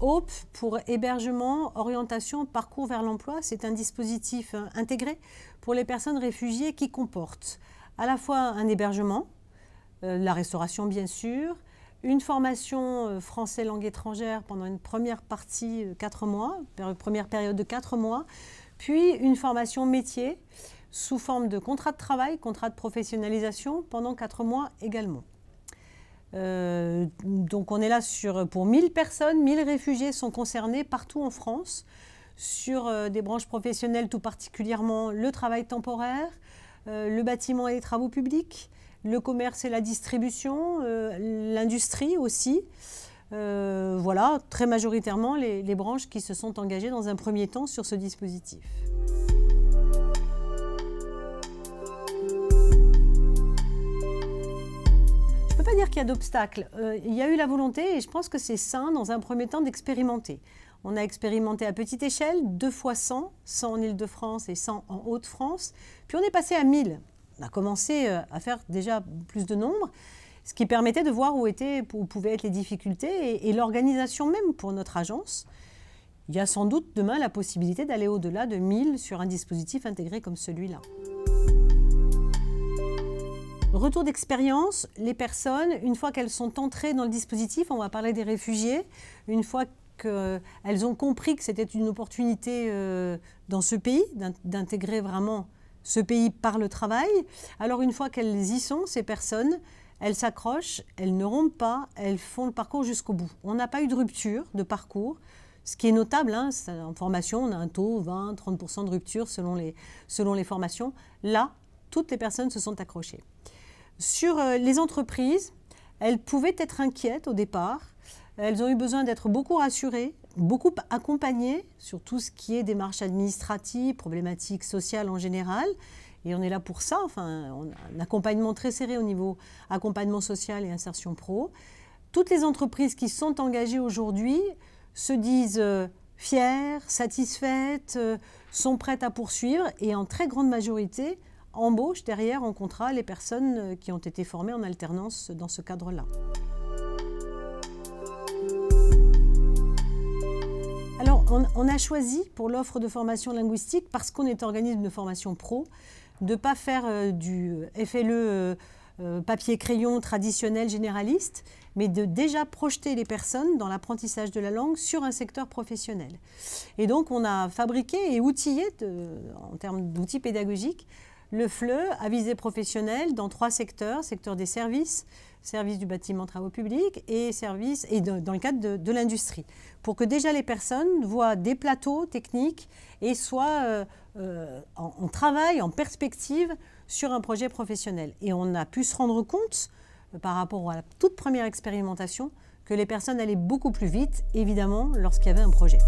HOPE pour hébergement, orientation, parcours vers l'emploi, c'est un dispositif euh, intégré pour les personnes réfugiées qui comporte à la fois un hébergement, euh, la restauration bien sûr, une formation euh, français langue étrangère pendant une première partie de 4 mois, première période de 4 mois, puis une formation métier sous forme de contrat de travail, contrat de professionnalisation pendant 4 mois également. Euh, donc on est là sur, pour 1000 personnes, 1000 réfugiés sont concernés partout en France, sur euh, des branches professionnelles, tout particulièrement le travail temporaire, euh, le bâtiment et les travaux publics, le commerce et la distribution, l'industrie aussi. voilà, très majoritairement les branches qui se sont engagées dans un premier temps sur ce dispositif. d'obstacles. Euh, il y a eu la volonté et je pense que c'est sain dans un premier temps d'expérimenter. On a expérimenté à petite échelle, deux fois 100, 100 en Ile-de-France et 100 en Haute-France. Puis on est passé à 1000. On a commencé euh, à faire déjà plus de nombres, ce qui permettait de voir où, étaient, où pouvaient être les difficultés et, et l'organisation même pour notre agence. Il y a sans doute demain la possibilité d'aller au-delà de 1000 sur un dispositif intégré comme celui-là. Retour d'expérience, les personnes, une fois qu'elles sont entrées dans le dispositif, on va parler des réfugiés, une fois qu'elles ont compris que c'était une opportunité euh, dans ce pays, d'intégrer vraiment ce pays par le travail, alors une fois qu'elles y sont, ces personnes, elles s'accrochent, elles ne rompent pas, elles font le parcours jusqu'au bout. On n'a pas eu de rupture de parcours, ce qui est notable. Hein, en formation, on a un taux 20-30% de rupture selon les, selon les formations. Là, toutes les personnes se sont accrochées. Sur euh, les entreprises, elles pouvaient être inquiètes au départ. Elles ont eu besoin d'être beaucoup rassurées, beaucoup accompagnées sur tout ce qui est démarches administratives, problématiques sociales en général. Et on est là pour ça, enfin, on a un accompagnement très serré au niveau accompagnement social et insertion pro. Toutes les entreprises qui sont engagées aujourd'hui se disent euh, fières, satisfaites, euh, sont prêtes à poursuivre et en très grande majorité embauche derrière en contrat les personnes euh, qui ont été formées en alternance dans ce cadre-là. Alors, on, a choisi pour l'offre de formation linguistique, parce qu'on est organisme de formation pro, de ne pas faire euh, du euh, FLE papier-crayon traditionnel généraliste, mais de déjà projeter les personnes dans l'apprentissage de la langue sur un secteur professionnel. Et donc, on a fabriqué et outillé, en termes d'outils pédagogiques, le FLE a visé professionnelle dans trois secteurs, secteur des services, service du bâtiment travaux publics et services et dans le cadre de, l'industrie, pour que déjà les personnes voient des plateaux techniques et soient euh, euh, en, travail, en perspective sur un projet professionnel. Et on a pu se rendre compte euh, par rapport à la toute première expérimentation que les personnes allaient beaucoup plus vite, évidemment, lorsqu'il y avait un projet.